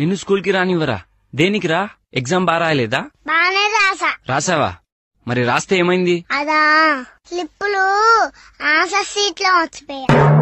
నిన్ను స్కూల్ కి రానివ్వరా దేనికి రా ఎగ్జామ్ బాగా రాయలేదా బానే రాసా రాసావా మరి రాస్తే ఏమైంది అదా స్లిప్పులు ఆన్సర్ సీట్ లో వచ్చిపోయా